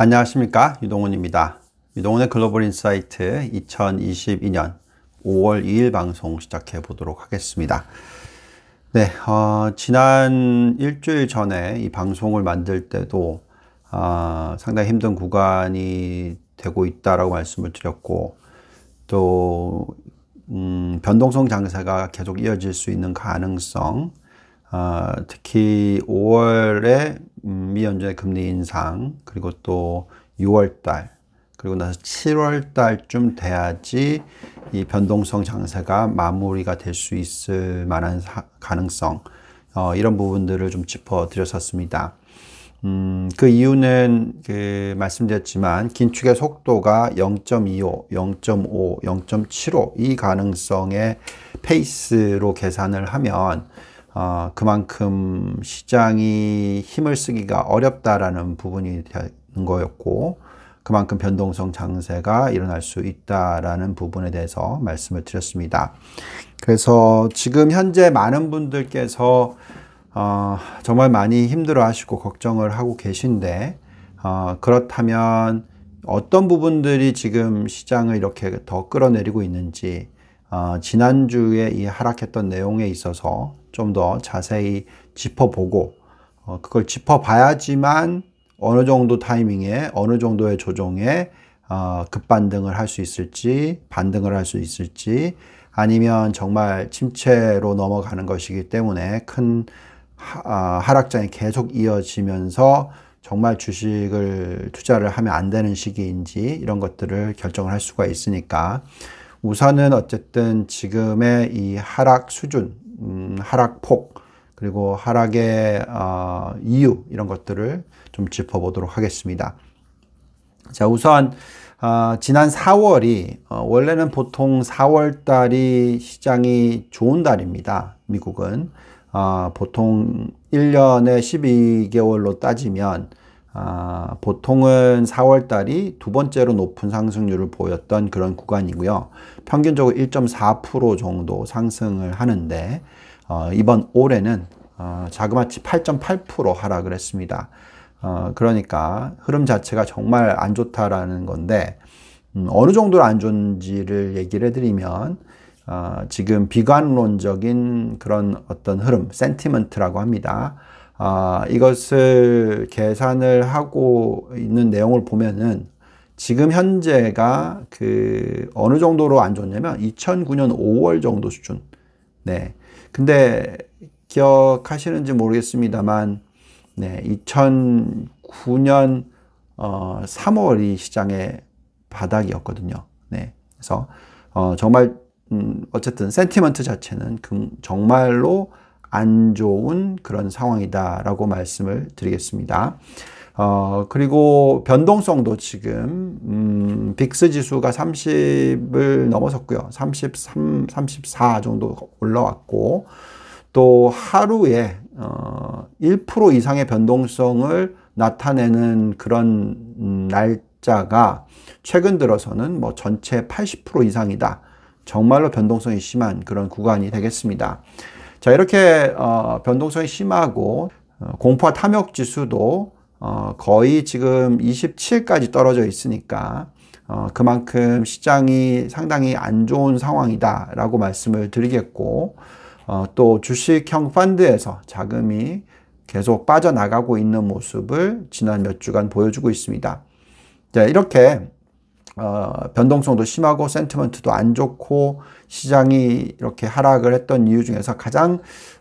안녕하십니까 유동훈입니다. 유동훈의 글로벌 인사이트 2022년 5월 2일 방송 시작해 보도록 하겠습니다. 네, 어, 지난 일주일 전에 이 방송을 만들 때도 어, 상당히 힘든 구간이 되고 있다라고 말씀을 드렸고 또 음, 변동성 장세가 계속 이어질 수 있는 가능성 어, 특히 5월에 미연준의 음, 금리 인상 그리고 또 6월달 그리고 나서 7월달쯤 돼야지 이 변동성 장세가 마무리가 될 수 있을 만한 사, 가능성 어, 이런 부분들을 좀 짚어드렸었습니다. 음, 그 이유는 그 말씀드렸지만 긴축의 속도가 0.25, 0.5, 0.75 이 가능성의 페이스로 계산을 하면 어, 그만큼 시장이 힘을 쓰기가 어렵다라는 부분이 되는 거였고 그만큼 변동성 장세가 일어날 수 있다라는 부분에 대해서 말씀을 드렸습니다. 그래서 지금 현재 많은 분들께서 어, 정말 많이 힘들어 하시고 걱정을 하고 계신데 어, 그렇다면 어떤 부분들이 지금 시장을 이렇게 더 끌어내리고 있는지 어, 지난주에 이 하락했던 내용에 있어서 좀더 자세히 짚어보고 어, 그걸 짚어봐야지만 어느 정도 타이밍에 어느 정도의 조정에 어, 급반등을 할 수 있을지 반등을 할 수 있을지 아니면 정말 침체로 넘어가는 것이기 때문에 큰 하, 아, 하락장이 계속 이어지면서 정말 주식을 투자를 하면 안 되는 시기인지 이런 것들을 결정을 할 수가 있으니까 우선은 어쨌든 지금의 이 하락 수준 음, 하락폭 그리고 하락의 어, 이유 이런 것들을 좀 짚어보도록 하겠습니다. 자 우선 어, 지난 4월이 어, 원래는 보통 4월 달이 시장이 좋은 달입니다. 미국은 어, 보통 1년에 12개월로 따지면 아, 보통은 4월 달이 두 번째로 높은 상승률을 보였던 그런 구간이고요. 평균적으로 1.4% 정도 상승을 하는데 어, 이번 올해는 어, 자그마치 8.8% 하락을 했습니다. 어, 그러니까 흐름 자체가 정말 안 좋다라는 건데 음, 어느 정도로 안 좋은지를 얘기를 해드리면 어, 지금 비관론적인 그런 어떤 흐름, 센티먼트라고 합니다. 어, 이것을 계산을 하고 있는 내용을 보면은 지금 현재가 그 어느 정도로 안 좋냐면 2009년 5월 정도 수준. 네. 근데 기억하시는지 모르겠습니다만, 네, 2009년 어, 3월이 시장의 바닥이었거든요. 네, 그래서 어, 정말 음, 어쨌든 센티먼트 자체는 정말로 안 좋은 그런 상황이다라고 말씀을 드리겠습니다. 어, 그리고 변동성도 지금, 음, 빅스 지수가 30을 넘어섰고요. 33, 34 정도 올라왔고, 또 하루에, 어, 1% 이상의 변동성을 나타내는 그런 음, 날짜가 최근 들어서는 뭐 전체 80% 이상이다. 정말로 변동성이 심한 그런 구간이 되겠습니다. 자, 이렇게, 어, 변동성이 심하고, 어, 공포와 탐욕 지수도 어, 거의 지금 27까지 떨어져 있으니까 어, 그만큼 시장이 상당히 안 좋은 상황이다라고 말씀을 드리겠고 어, 또 주식형 펀드에서 자금이 계속 빠져나가고 있는 모습을 지난 몇 주간 보여주고 있습니다. 자, 이렇게 어, 변동성도 심하고 센티먼트도 안 좋고 시장이 이렇게 하락을 했던 이유 중에서 가장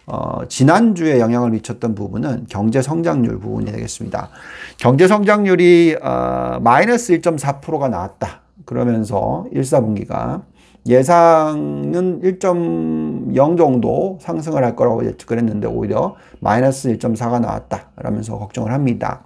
어, 지난주에 영향을 미쳤던 부분은 경제 성장률 부분이 되겠습니다. 경제 성장률이 어, 마이너스 1.4%가 나왔다. 그러면서 1 4분기가 예상은 1.0 정도 상승을 할 거라고 예측을 했는데 오히려 마이너스 1.4가 나왔다라면서 걱정을 합니다.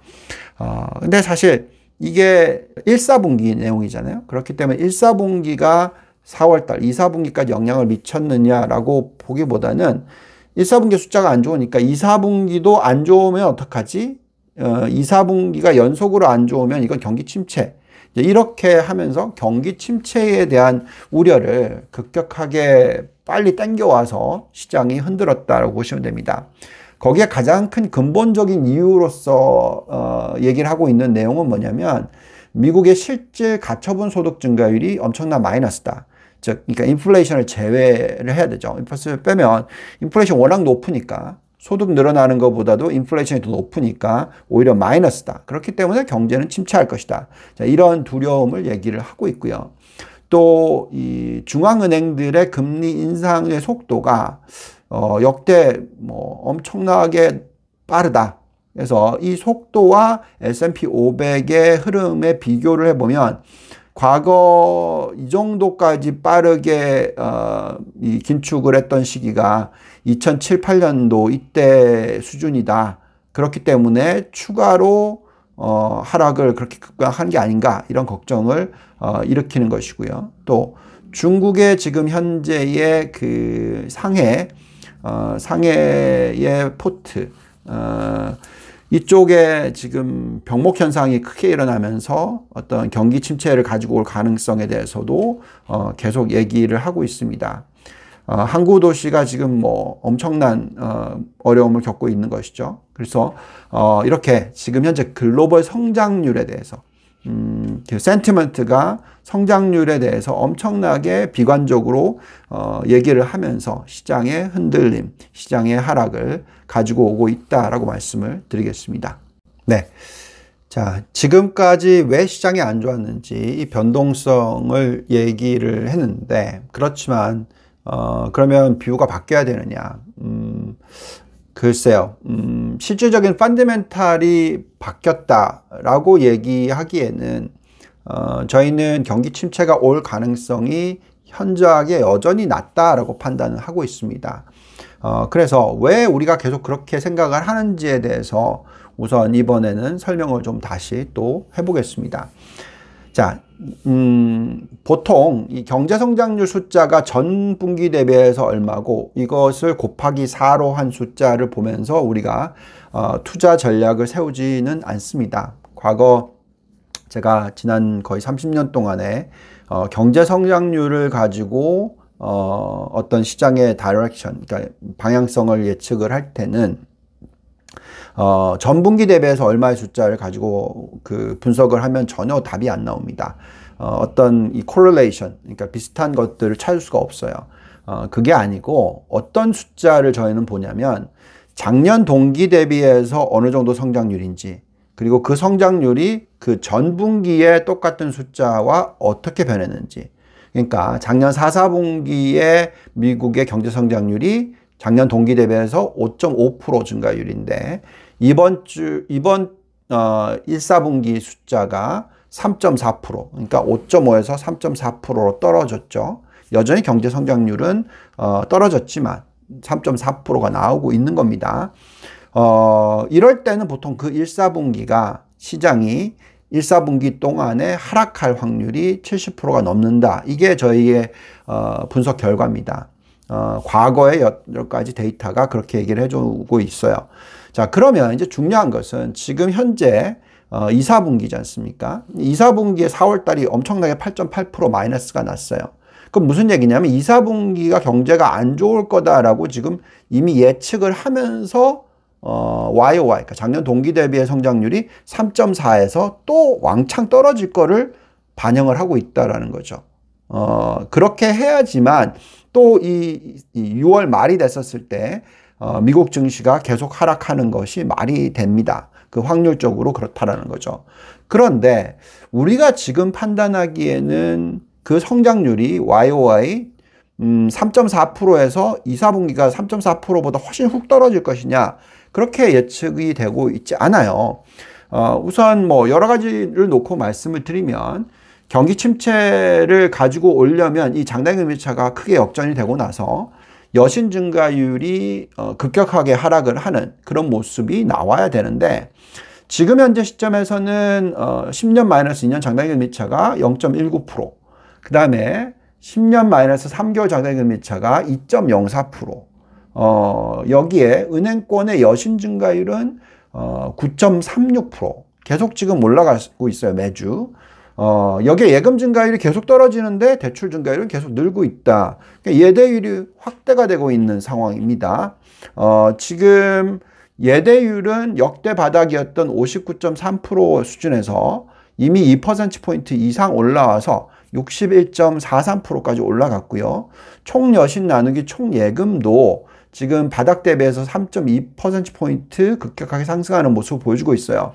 어, 근데 사실 이게 1 4분기 내용이잖아요. 그렇기 때문에 1 4분기가 4월달, 2 4분기까지 영향을 미쳤느냐라고 보기보다는 1 사분기 숫자가 안 좋으니까 2 사분기도안 좋으면 어떡하지? 어, 2, 4분기가 연속으로 안 좋으면 이건 경기 침체. 이렇게 하면서 경기 침체에 대한 우려를 급격하게 빨리 땡겨와서 시장이 흔들었다고 보시면 됩니다. 거기에 가장 큰 근본적인 이유로서 어, 얘기를 하고 있는 내용은 뭐냐면 미국의 실제 가처분 소득 증가율이 엄청난 마이너스다. 즉, 그러니까 인플레이션을 제외를 해야 되죠. 인플레이션을 빼면 인플레이션 워낙 높으니까 소득 늘어나는 것보다도 인플레이션이 더 높으니까 오히려 마이너스다. 그렇기 때문에 경제는 침체할 것이다. 자, 이런 두려움을 얘기를 하고 있고요. 또이 중앙은행들의 금리 인상의 속도가 어, 역대 뭐 엄청나게 빠르다. 그래서 이 속도와 S&P 500의 흐름에 비교를 해보면 과거 이 정도까지 빠르게 어, 이 긴축을 했던 시기가 2007, 8년도 이때 수준이다. 그렇기 때문에 추가로 어, 하락을 그렇게 급강한 게 아닌가 이런 걱정을 어, 일으키는 것이고요. 또 중국의 지금 현재의 그 상해 어, 상해의 포트 어, 이쪽에 지금 병목 현상이 크게 일어나면서 어떤 경기 침체를 가지고 올 가능성에 대해서도 어 계속 얘기를 하고 있습니다. 어 항구 도시가 지금 뭐 엄청난 어 어려움을 겪고 있는 것이죠. 그래서 어, 이렇게 지금 현재 글로벌 성장률에 대해서 음, 그 센티먼트가 성장률에 대해서 엄청나게 비관적으로 어, 얘기를 하면서 시장의 흔들림, 시장의 하락을 가지고 오고 있다라고 말씀을 드리겠습니다. 네. 자, 지금까지 왜 시장이 안 좋았는지 이 변동성을 얘기를 했는데 그렇지만 어, 그러면 비유가 바뀌어야 되느냐? 음, 글쎄요. 음, 실질적인 펀드멘탈이 바뀌었다라고 얘기하기에는 어, 저희는 경기 침체가 올 가능성이 현저하게 여전히 낮다라고 판단을 하고 있습니다. 어, 그래서 왜 우리가 계속 그렇게 생각을 하는지에 대해서 우선 이번에는 설명을 좀 다시 또 해보겠습니다. 자, 음, 보통 이 경제 성장률 숫자가 전 분기 대비해서 얼마고 이것을 곱하기 4로 한 숫자를 보면서 우리가 어, 투자 전략을 세우지는 않습니다. 과거 제가 지난 거의 30년 동안에 어, 경제 성장률을 가지고 어, 어떤 시장의 다이렉션, 그러니까 방향성을 예측을 할 때는 어, 전분기 대비해서 얼마의 숫자를 가지고 그 분석을 하면 전혀 답이 안 나옵니다. 어, 어떤 이 correlation, 그러니까 비슷한 것들을 찾을 수가 없어요. 어, 그게 아니고 어떤 숫자를 저희는 보냐면 작년 동기 대비해서 어느 정도 성장률인지 그리고 그 성장률이 그 전 분기에 똑같은 숫자와 어떻게 변했는지 그러니까 작년 4, 4분기에 미국의 경제 성장률이 작년 동기 대비해서 5.5% 증가율인데 이번 주 이번 어 1, 4분기 숫자가 3.4% 그러니까 5.5에서 3.4%로 떨어졌죠. 여전히 경제 성장률은 어, 떨어졌지만 3.4%가 나오고 있는 겁니다. 어, 이럴 때는 보통 그1 4분기가 시장이 1 4분기 동안에 하락할 확률이 70%가 넘는다. 이게 저희의 어, 분석 결과입니다. 어, 과거의 여러 가지 데이터가 그렇게 얘기를 해주고 있어요. 자, 그러면 이제 중요한 것은 지금 현재 어, 2, 4분기지 않습니까? 2, 4분기에 4월달이 엄청나게 8.8% 마이너스가 났어요. 그럼 무슨 얘기냐면 2, 4분기가 경제가 안 좋을 거다라고 지금 이미 예측을 하면서 어, YOY, 그러니까 작년 동기 대비의 성장률이 3.4에서 또 왕창 떨어질 거를 반영을 하고 있다라는 거죠. 어, 그렇게 해야지만 또이 이 6월 말이 됐었을 때 어, 미국 증시가 계속 하락하는 것이 말이 됩니다. 그 확률적으로 그렇다라는 거죠. 그런데 우리가 지금 판단하기에는 그 성장률이 YOY 음, 3.4%에서 2, 4분기가 3.4%보다 훨씬 훅 떨어질 것이냐 그렇게 예측이 되고 있지 않아요. 어, 우선 뭐 여러 가지를 놓고 말씀을 드리면 경기 침체를 가지고 오려면 이 장단기 금리차가 크게 역전이 되고 나서 여신 증가율이 어, 급격하게 하락을 하는 그런 모습이 나와야 되는데 지금 현재 시점에서는 10년 어, 마이너스 2년 장단기금리차가 0.19%, 그 다음에 10년 마이너스 3개월 장단기금리차가 2.04%, 어, 여기에 은행권의 여신 증가율은 9.36% 계속 지금 올라가고 있어요 매주. 어, 여기에 예금 증가율이 계속 떨어지는데 대출 증가율은 계속 늘고 있다. 그러니까 예대율이 확대가 되고 있는 상황입니다. 어, 지금 예대율은 역대 바닥이었던 59.3% 수준에서 이미 2%포인트 이상 올라와서 61.43%까지 올라갔고요. 총 여신 나누기 총 예금도 지금 바닥 대비해서 3.2%포인트 급격하게 상승하는 모습을 보여주고 있어요.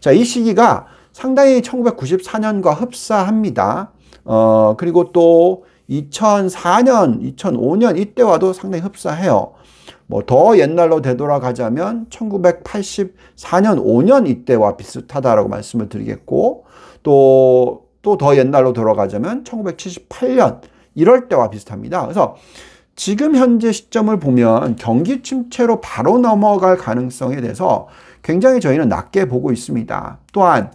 자, 이 시기가 상당히 1994년과 흡사합니다. 어, 그리고 또 2004년, 2005년 이때와도 상당히 흡사해요. 뭐 더 옛날로 되돌아가자면 1984년, 5년 이때와 비슷하다라고 말씀을 드리겠고 또 또 더 옛날로 돌아가자면 1978년 이럴 때와 비슷합니다. 그래서 지금 현재 시점을 보면 경기 침체로 바로 넘어갈 가능성에 대해서 굉장히 저희는 낮게 보고 있습니다. 또한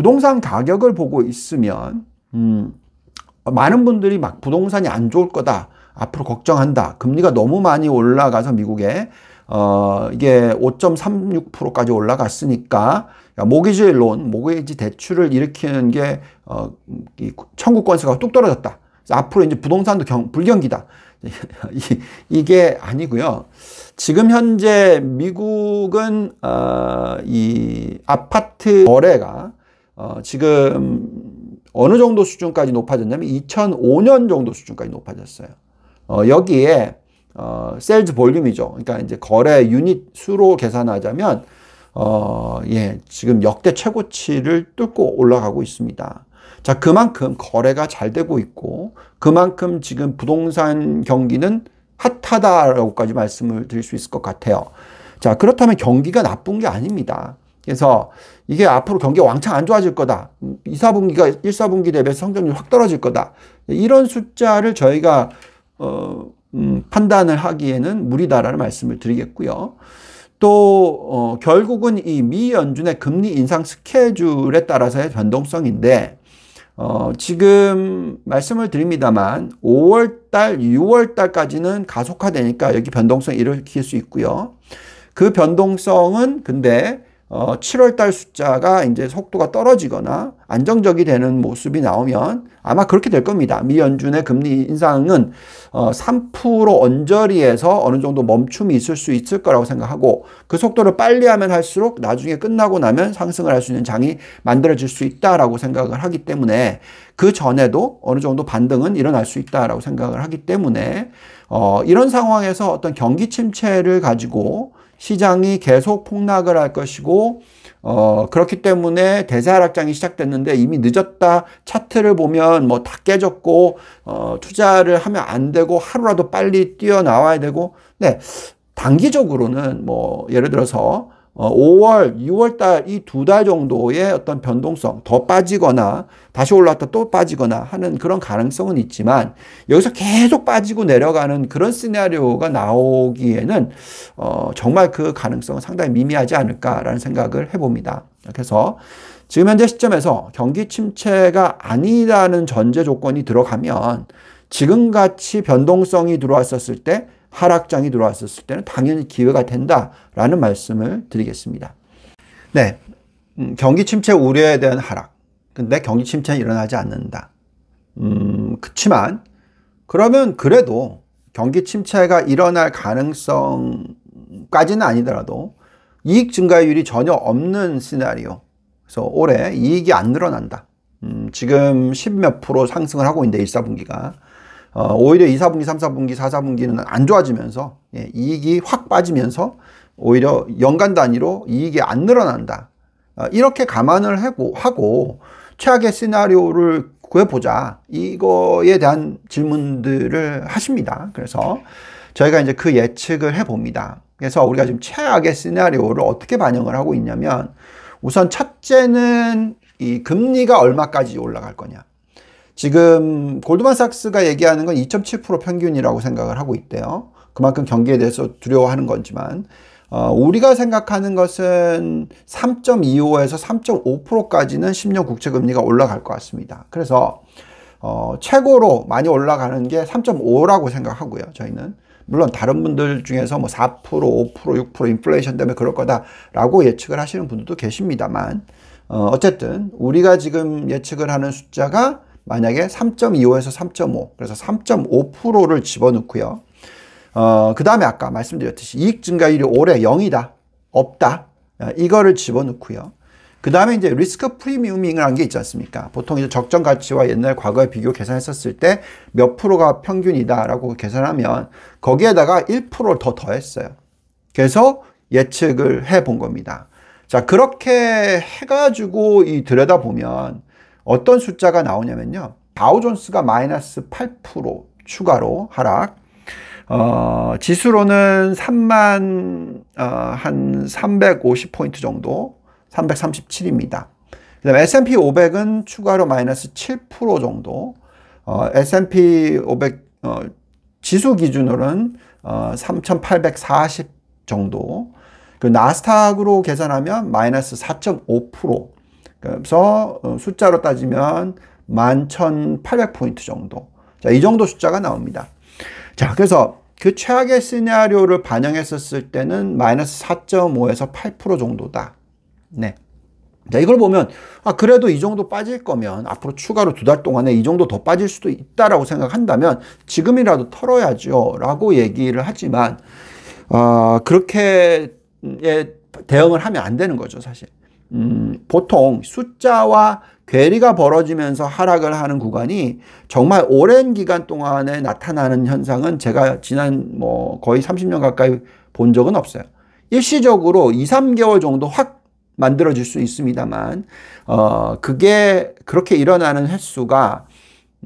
부동산 가격을 보고 있으면 음, 많은 분들이 막 부동산이 안 좋을 거다. 앞으로 걱정한다. 금리가 너무 많이 올라가서 미국에 어, 이게 5.36%까지 올라갔으니까 모기지 론, 모기지 대출을 일으키는 게 어, 이 청구 건수가 뚝 떨어졌다. 앞으로 이제 부동산도 경, 불경기다. 이게 아니고요. 지금 현재 미국은 어, 이 아파트 거래가 어, 지금 어느 정도 수준까지 높아졌냐면 2005년 정도 수준까지 높아졌어요. 어, 여기에 어, 셀즈 볼륨이죠. 그러니까 이제 거래 유닛 수로 계산하자면 어, 예, 지금 역대 최고치를 뚫고 올라가고 있습니다. 자, 그만큼 거래가 잘 되고 있고 그만큼 지금 부동산 경기는 핫하다라고까지 말씀을 드릴 수 있을 것 같아요. 자, 그렇다면 경기가 나쁜 게 아닙니다. 그래서 이게 앞으로 경기가 왕창 안 좋아질 거다. 2, 4분기가 1, 4분기 대비 성장률이 확 떨어질 거다. 이런 숫자를 저희가 어, 음, 판단을 하기에는 무리다라는 말씀을 드리겠고요. 또 어, 결국은 이 미 연준의 금리 인상 스케줄에 따라서의 변동성인데 어, 지금 말씀을 드립니다만 5월 달, 6월 달까지는 가속화되니까 여기 변동성 일으킬 수 있고요. 그 변동성은 근데 어, 7월 달 숫자가 이제 속도가 떨어지거나 안정적이 되는 모습이 나오면 아마 그렇게 될 겁니다. 미 연준의 금리 인상은 어, 3% 언저리에서 어느 정도 멈춤이 있을 수 있을 거라고 생각하고 그 속도를 빨리 하면 할수록 나중에 끝나고 나면 상승을 할 수 있는 장이 만들어질 수 있다라고 생각을 하기 때문에 그 전에도 어느 정도 반등은 일어날 수 있다라고 생각을 하기 때문에 어, 이런 상황에서 어떤 경기 침체를 가지고 시장이 계속 폭락을 할 것이고 어, 그렇기 때문에 대세 하락장이 시작됐는데 이미 늦었다. 차트를 보면 뭐 다 깨졌고, 어, 투자를 하면 안 되고, 하루라도 빨리 뛰어나와야 되고, 네. 단기적으로는 뭐, 예를 들어서, 5월, 어, 6월 달 이 두 달 정도의 어떤 변동성, 더 빠지거나 다시 올랐다 또 빠지거나 하는 그런 가능성은 있지만 여기서 계속 빠지고 내려가는 그런 시나리오가 나오기에는 어, 정말 그 가능성은 상당히 미미하지 않을까라는 생각을 해봅니다. 그래서 지금 현재 시점에서 경기 침체가 아니라는 전제 조건이 들어가면 지금 같이 변동성이 들어왔었을 때 하락장이 들어왔었을 때는 당연히 기회가 된다라는 말씀을 드리겠습니다. 네. 음, 경기 침체 우려에 대한 하락. 근데 경기 침체는 일어나지 않는다. 음, 그치만, 그러면 그래도 경기 침체가 일어날 가능성까지는 아니더라도 이익 증가율이 전혀 없는 시나리오. 그래서 올해 이익이 안 늘어난다. 음, 지금 10몇 프로 상승을 하고 있는데 1사분기가 어, 오히려 2, 4분기, 3, 4분기, 4, 4분기는 안 좋아지면서 예, 이익이 확 빠지면서 오히려 연간 단위로 이익이 안 늘어난다. 어, 이렇게 감안을 하고, 하고 최악의 시나리오를 구해보자. 이거에 대한 질문들을 하십니다. 그래서 저희가 이제 그 예측을 해봅니다. 그래서 우리가 지금 최악의 시나리오를 어떻게 반영을 하고 있냐면 우선 첫째는 이 금리가 얼마까지 올라갈 거냐. 지금 골드만삭스가 얘기하는 건 2.7% 평균이라고 생각을 하고 있대요. 그만큼 경기에 대해서 두려워하는 건지만 어, 우리가 생각하는 것은 3.25에서 3.5%까지는 10년 국채 금리가 올라갈 것 같습니다. 그래서 어, 최고로 많이 올라가는 게 3.5라고 생각하고요. 저희는 물론 다른 분들 중에서 뭐 4%, 5%, 6% 인플레이션 때문에 그럴 거다라고 예측을 하시는 분들도 계십니다만 어, 어쨌든 우리가 지금 예측을 하는 숫자가 만약에 3.25에서 3.5 그래서 3.5%를 집어넣고요. 어, 그 다음에 아까 말씀드렸듯이 이익 증가율이 올해 0이다. 없다. 어, 이거를 집어넣고요. 그 다음에 이제 리스크 프리미엄밍이라는게 있지 않습니까? 보통 이제 적정 가치와 옛날 과거의 비교 계산했었을 때 몇 프로가 평균이다라고 계산하면 거기에다가 1%를 더 더했어요. 그래서 예측을 해 본 겁니다. 자, 그렇게 해가지고 이 들여다보면 어떤 숫자가 나오냐면요. 다우존스가 마이너스 8% 추가로 하락. 어, 지수로는 3만 어, 한 350포인트 정도 337입니다. 그다음 S&P 500은 추가로 마이너스 7% 정도 어, S&P 500 어, 지수 기준으로는 어, 3,840 정도 그 나스닥으로 계산하면 마이너스 4.5% 그래서 어, 숫자로 따지면 11,800포인트 정도. 자, 이 정도 숫자가 나옵니다. 자, 그래서 그 최악의 시나리오를 반영했었을 때는 마이너스 4.5에서 8% 정도다. 네. 자, 이걸 보면, 아, 그래도 이 정도 빠질 거면 앞으로 추가로 두 달 동안에 이 정도 더 빠질 수도 있다라고 생각한다면 지금이라도 털어야죠. 라고 얘기를 하지만, 어, 아, 그렇게 대응을 하면 안 되는 거죠, 사실. 음, 보통 숫자와 괴리가 벌어지면서 하락을 하는 구간이 정말 오랜 기간 동안에 나타나는 현상은 제가 지난 뭐 거의 30년 가까이 본 적은 없어요. 일시적으로 2, 3개월 정도 확 만들어질 수 있습니다만, 어, 그게 그렇게 일어나는 횟수가,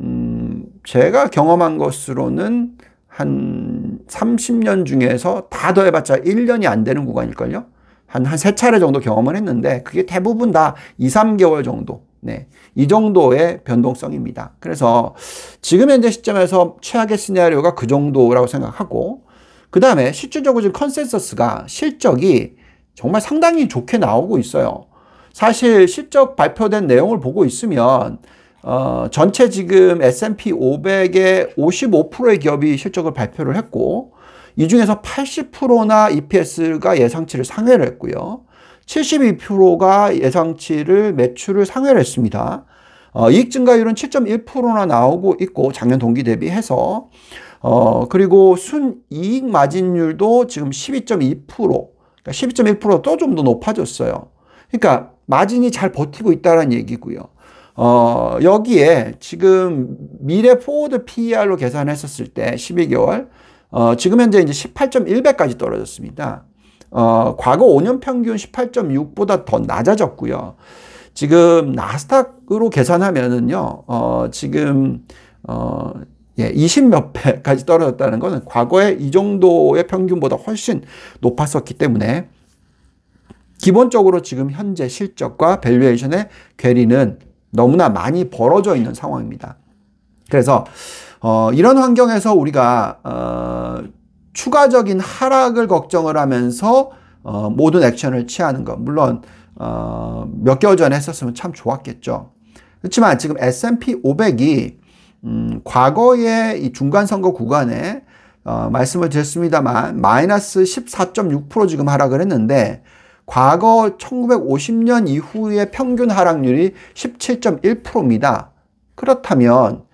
음, 제가 경험한 것으로는 한 30년 중에서 다 더해봤자 1년이 안 되는 구간일걸요? 한, 한 세 차례 정도 경험을 했는데 그게 대부분 다 2, 3개월 정도. 네. 이 정도의 변동성입니다. 그래서 지금 현재 시점에서 최악의 시나리오가 그 정도라고 생각하고, 그 다음에 실질적으로 지금 컨센서스가 실적이 정말 상당히 좋게 나오고 있어요. 사실 실적 발표된 내용을 보고 있으면, 어, 전체 지금 S&P 500의 55%의 기업이 실적을 발표를 했고, 이 중에서 80%나 EPS가 예상치를 상회를 했고요. 72%가 예상치를 매출을 상회를 했습니다. 어, 이익 증가율은 7.1%나 나오고 있고 작년 동기 대비해서 어, 그리고 순이익 마진율도 지금 12.2% 12.1%또 좀더 그러니까 높아졌어요. 그러니까 마진이 잘 버티고 있다는 얘기고요. 어, 여기에 지금 미래 포워드 PER로 계산했었을 때 12개월 어, 지금 현재 이제 18.1배까지 떨어졌습니다. 어, 과거 5년 평균 18.6보다 더 낮아졌고요. 지금 나스닥으로 계산하면은요, 어, 지금, 어, 예, 20몇 배까지 떨어졌다는 것은 과거에 이 정도의 평균보다 훨씬 높았었기 때문에 기본적으로 지금 현재 실적과 밸류에이션의 괴리는 너무나 많이 벌어져 있는 상황입니다. 그래서 어, 이런 환경에서 우리가 어, 추가적인 하락을 걱정을 하면서 어, 모든 액션을 취하는 것 물론 어, 몇 개월 전에 했었으면 참 좋았겠죠. 그렇지만 지금 S&P 500이 음, 과거의 이 중간 선거 구간에 어, 말씀을 드렸습니다만 마이너스 14.6% 지금 하락을 했는데 과거 1950년 이후의 평균 하락률이 17.1%입니다. 그렇다면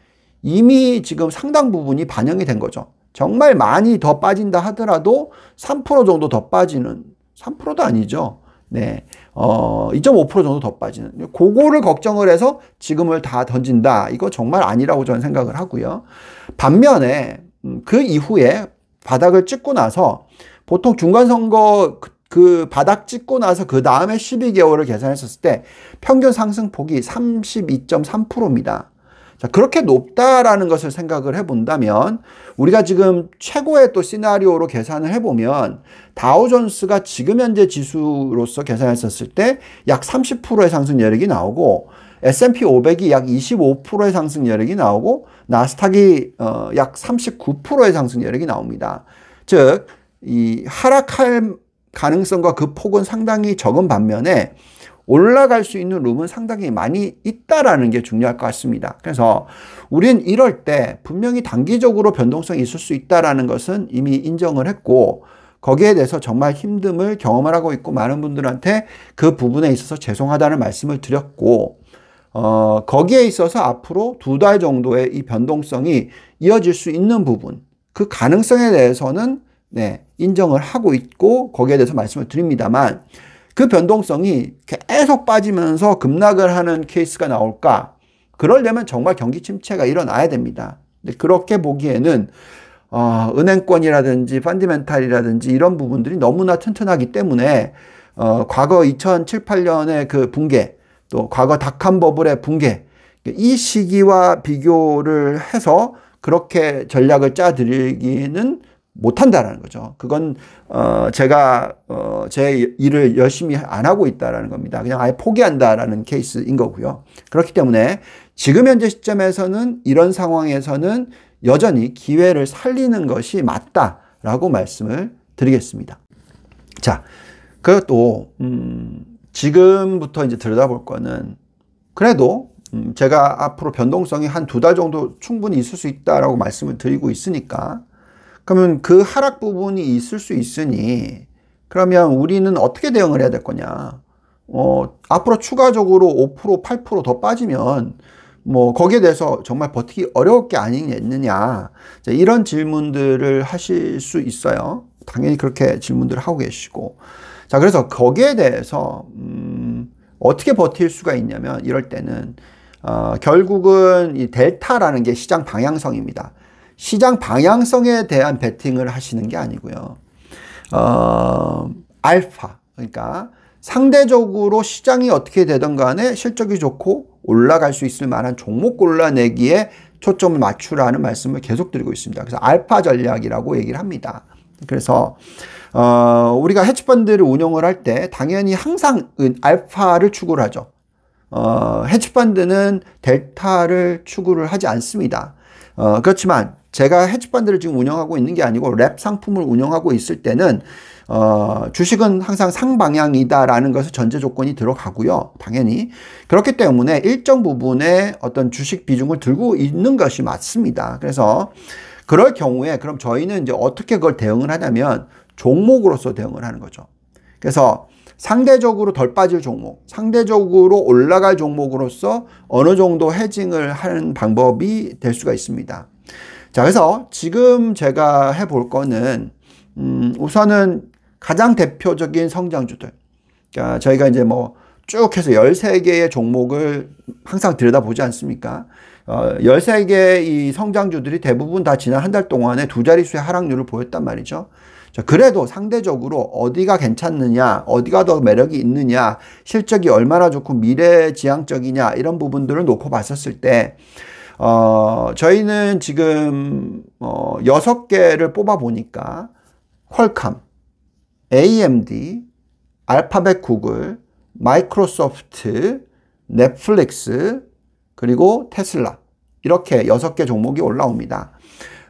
이미 지금 상당 부분이 반영이 된 거죠. 정말 많이 더 빠진다 하더라도 3% 정도 더 빠지는 3%도 아니죠. 네. 어, 2.5% 정도 더 빠지는. 그거를 걱정을 해서 지금을 다 던진다. 이거 정말 아니라고 저는 생각을 하고요. 반면에 음, 그 이후에 바닥을 찍고 나서 보통 중간 선거 그, 그 바닥 찍고 나서 그 다음에 12개월을 계산했었을 때 평균 상승폭이 32.3%입니다. 자, 그렇게 높다라는 것을 생각을 해본다면 우리가 지금 최고의 또 시나리오로 계산을 해보면 다우존스가 지금 현재 지수로서 계산했었을 때 약 30%의 상승 여력이 나오고 S&P 500이 약 25%의 상승 여력이 나오고 나스닥이 어, 약 39%의 상승 여력이 나옵니다. 즉, 이 하락할 가능성과 그 폭은 상당히 적은 반면에 올라갈 수 있는 룸은 상당히 많이 있다라는 게 중요할 것 같습니다. 그래서 우린 이럴 때 분명히 단기적으로 변동성이 있을 수 있다라는 것은 이미 인정을 했고 거기에 대해서 정말 힘듦을 경험을 하고 있고 많은 분들한테 그 부분에 있어서 죄송하다는 말씀을 드렸고 어, 거기에 있어서 앞으로 두 달 정도의 이 변동성이 이어질 수 있는 부분, 그 가능성에 대해서는 네, 인정을 하고 있고 거기에 대해서 말씀을 드립니다만 그 변동성이 계속 빠지면서 급락을 하는 케이스가 나올까? 그러려면 정말 경기 침체가 일어나야 됩니다. 그렇게 보기에는 어, 은행권이라든지 펀디멘탈이라든지 이런 부분들이 너무나 튼튼하기 때문에 어, 과거 2007, 8년의 그 붕괴, 또 과거 닷한 버블의 붕괴 이 시기와 비교를 해서 그렇게 전략을 짜드리기는 못한다라는 거죠. 그건 어 제가 어 제 일을 열심히 안 하고 있다라는 겁니다. 그냥 아예 포기한다라는 케이스인 거고요. 그렇기 때문에 지금 현재 시점에서는 이런 상황에서는 여전히 기회를 살리는 것이 맞다라고 말씀을 드리겠습니다. 자, 그것도 음 지금부터 이제 들여다볼 거는 그래도 음 제가 앞으로 변동성이 한 두 달 정도 충분히 있을 수 있다라고 말씀을 드리고 있으니까 그러면 그 하락 부분이 있을 수 있으니 그러면 우리는 어떻게 대응을 해야 될 거냐? 어, 앞으로 추가적으로 5% 8%더 빠지면 뭐 거기에 대해서 정말 버티기 어려울 게 아니겠느냐 이런 질문들을 하실 수 있어요. 당연히 그렇게 질문들을 하고 계시고 자 그래서 거기에 대해서 음, 어떻게 버틸 수가 있냐면 이럴 때는 어, 결국은 이 델타라는 게 시장 방향성입니다. 시장 방향성에 대한 베팅을 하시는 게 아니고요. 어, 알파. 그러니까 상대적으로 시장이 어떻게 되던 간에 실적이 좋고 올라갈 수 있을 만한 종목 골라내기에 초점을 맞추라는 말씀을 계속 드리고 있습니다. 그래서 알파 전략이라고 얘기를 합니다. 그래서 어, 우리가 헤지펀드를 운영을 할 때 당연히 항상 알파를 추구를 하죠. 어, 헤지펀드는 델타를 추구를 하지 않습니다. 어, 그렇지만 제가 헤지펀드를 지금 운영하고 있는 게 아니고 랩 상품을 운영하고 있을 때는 어, 주식은 항상 상방향이다라는 것을 전제 조건이 들어가고요. 당연히. 그렇기 때문에 일정 부분의 어떤 주식 비중을 들고 있는 것이 맞습니다. 그래서 그럴 경우에 그럼 저희는 이제 어떻게 그걸 대응을 하냐면 종목으로서 대응을 하는 거죠. 그래서 상대적으로 덜 빠질 종목, 상대적으로 올라갈 종목으로서 어느 정도 해징을 하는 방법이 될 수가 있습니다. 자, 그래서 지금 제가 해볼 거는, 음, 우선은 가장 대표적인 성장주들. 그러니까 저희가 이제 뭐 쭉 해서 13개의 종목을 항상 들여다보지 않습니까? 어, 13개의 이 성장주들이 대부분 다 지난 한 달 동안에 두 자릿수의 하락률을 보였단 말이죠. 자, 그래도 상대적으로 어디가 괜찮느냐, 어디가 더 매력이 있느냐, 실적이 얼마나 좋고 미래 지향적이냐, 이런 부분들을 놓고 봤었을 때, 어, 저희는 지금, 어, 6개를 뽑아보니까, 퀄컴, AMD, 알파벳 구글, 마이크로소프트, 넷플릭스, 그리고 테슬라. 이렇게 6개 종목이 올라옵니다.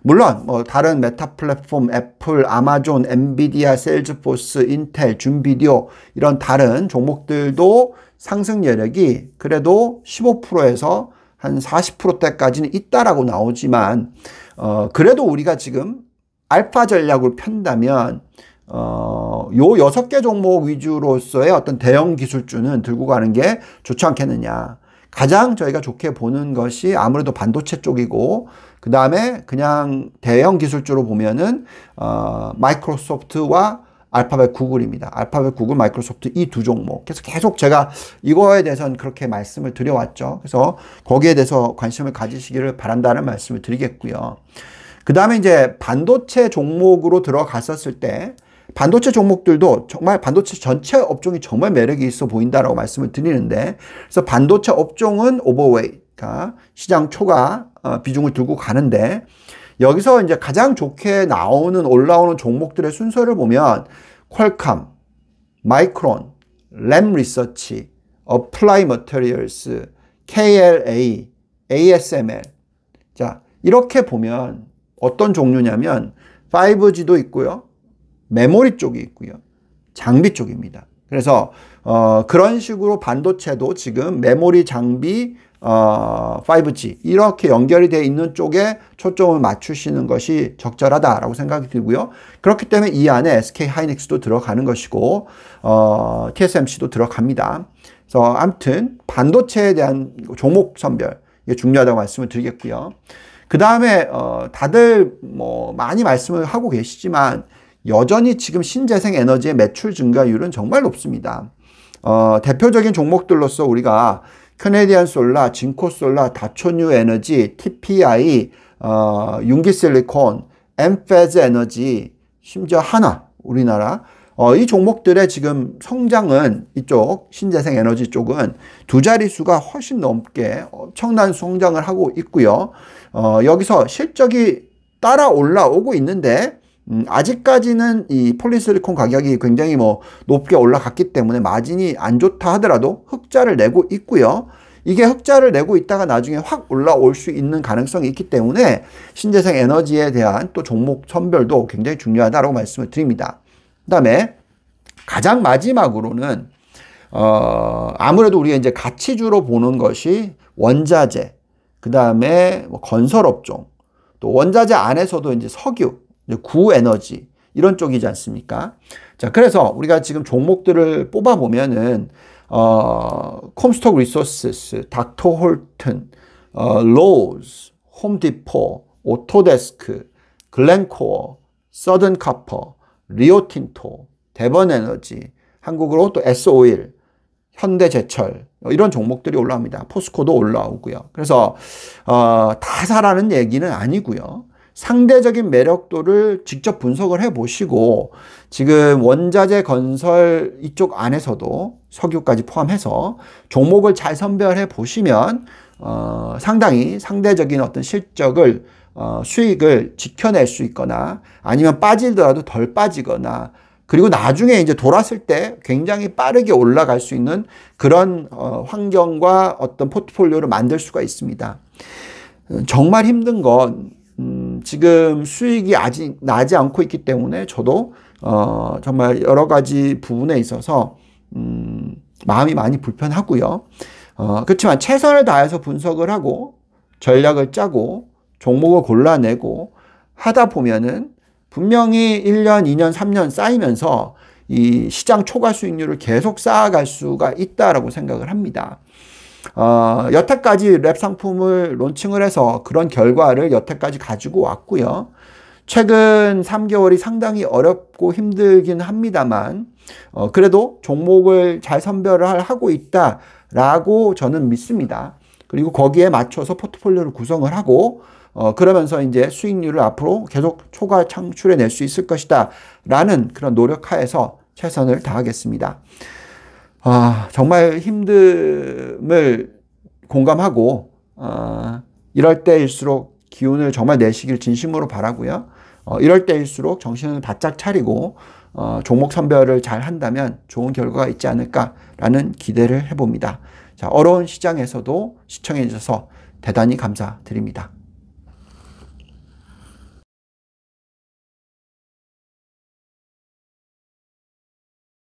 물론 뭐 다른 메타 플랫폼, 애플, 아마존, 엔비디아, 세일즈포스 인텔, 준비디오 이런 다른 종목들도 상승 여력이 그래도 15%에서 한 40%대까지는 있다라고 나오지만 어 그래도 우리가 지금 알파 전략을 편다면 어요 여섯 개 종목 위주로서의 어떤 대형 기술주는 들고 가는 게 좋지 않겠느냐. 가장 저희가 좋게 보는 것이 아무래도 반도체 쪽이고 그 다음에 그냥 대형 기술주로 보면은 어 마이크로소프트와 알파벳 구글입니다. 알파벳 구글, 마이크로소프트 이 두 종목. 그래서 계속 제가 이거에 대해서는 그렇게 말씀을 드려왔죠. 그래서 거기에 대해서 관심을 가지시기를 바란다는 말씀을 드리겠고요. 그 다음에 이제 반도체 종목으로 들어갔었을 때 반도체 종목들도 정말 반도체 전체 업종이 정말 매력이 있어 보인다라고 말씀을 드리는데 그래서 반도체 업종은 오버웨이 시장 초과 어, 비중을 들고 가는데 여기서 이제 가장 좋게 나오는 올라오는 종목들의 순서를 보면 퀄컴, 마이크론, 램 리서치, 어플라이 머테리얼스, KLA, ASML. 자, 이렇게 보면 어떤 종류냐면 5G도 있고요. 메모리 쪽이 있고요. 장비 쪽입니다. 그래서 어, 그런 식으로 반도체도 지금 메모리 장비 어, 5G 이렇게 연결이 되어 있는 쪽에 초점을 맞추시는 것이 적절하다라고 생각이 들고요. 그렇기 때문에 이 안에 SK 하이닉스도 들어가는 것이고 어, TSMC도 들어갑니다. 그래서 아무튼 반도체에 대한 종목 선별 이게 중요하다고 말씀을 드리겠고요. 그 다음에 어, 다들 뭐 많이 말씀을 하고 계시지만 여전히 지금 신재생 에너지의 매출 증가율은 정말 높습니다. 어, 대표적인 종목들로서 우리가 캐네디안 솔라, 진코 솔라, 다초뉴 에너지, TPI, 어, 융기 실리콘, 엠페즈 에너지, 심지어 하나, 우리나라. 어, 이 종목들의 지금 성장은 이쪽 신재생 에너지 쪽은 두 자릿수가 훨씬 넘게 엄청난 성장을 하고 있고요. 어, 여기서 실적이 따라 올라오고 있는데 음, 아직까지는 이 폴리실리콘 가격이 굉장히 뭐 높게 올라갔기 때문에 마진이 안 좋다 하더라도 흑자를 내고 있고요. 이게 흑자를 내고 있다가 나중에 확 올라올 수 있는 가능성이 있기 때문에 신재생 에너지에 대한 또 종목 선별도 굉장히 중요하다고 말씀을 드립니다. 그 다음에 가장 마지막으로는 어, 아무래도 우리가 이제 가치주로 보는 것이 원자재, 그 다음에 뭐 건설업종, 또 원자재 안에서도 이제 석유, 구에너지 이런 쪽이지 않습니까? 자, 그래서 우리가 지금 종목들을 뽑아 보면은 어, 콤스톡 리소스스, 닥터 홀튼, 어, 로즈, 홈디포, 오토데스크, 글렌코어, 서든 카퍼, 리오틴토, 대번 에너지, 한국으로 또 S5일, 현대제철 뭐 이런 종목들이 올라옵니다. 포스코도 올라오고요. 그래서 어, 다 사라는 얘기는 아니고요. 상대적인 매력도를 직접 분석을 해 보시고 지금 원자재 건설 이쪽 안에서도 석유까지 포함해서 종목을 잘 선별해 보시면 어, 상당히 상대적인 어떤 실적을 어, 수익을 지켜낼 수 있거나 아니면 빠지더라도 덜 빠지거나 그리고 나중에 이제 돌았을 때 굉장히 빠르게 올라갈 수 있는 그런 어, 환경과 어떤 포트폴리오를 만들 수가 있습니다. 어, 정말 힘든 건 지금 수익이 아직 나지 않고 있기 때문에 저도 어, 정말 여러 가지 부분에 있어서 음, 마음이 많이 불편하고요. 어, 그렇지만 최선을 다해서 분석을 하고 전략을 짜고 종목을 골라내고 하다 보면은 분명히 1년, 2년, 3년 쌓이면서 이 시장 초과 수익률을 계속 쌓아갈 수가 있다라고 생각을 합니다. 어, 여태까지 랩 상품을 론칭을 해서 그런 결과를 여태까지 가지고 왔고요. 최근 3개월이 상당히 어렵고 힘들긴 합니다만 어, 그래도 종목을 잘 선별을 하고 있다라고 저는 믿습니다. 그리고 거기에 맞춰서 포트폴리오를 구성을 하고 어, 그러면서 이제 수익률을 앞으로 계속 초과 창출해 낼 수 있을 것이다. 라는 그런 노력하에서 최선을 다하겠습니다. 아, 정말 힘듦을 공감하고, 아, 이럴 때일수록 기운을 정말 내시길 진심으로 바라고요. 어, 이럴 때일수록 정신을 바짝 차리고 어, 종목 선별을 잘 한다면 좋은 결과가 있지 않을까라는 기대를 해봅니다. 자, 어려운 시장에서도 시청해 주셔서 대단히 감사드립니다.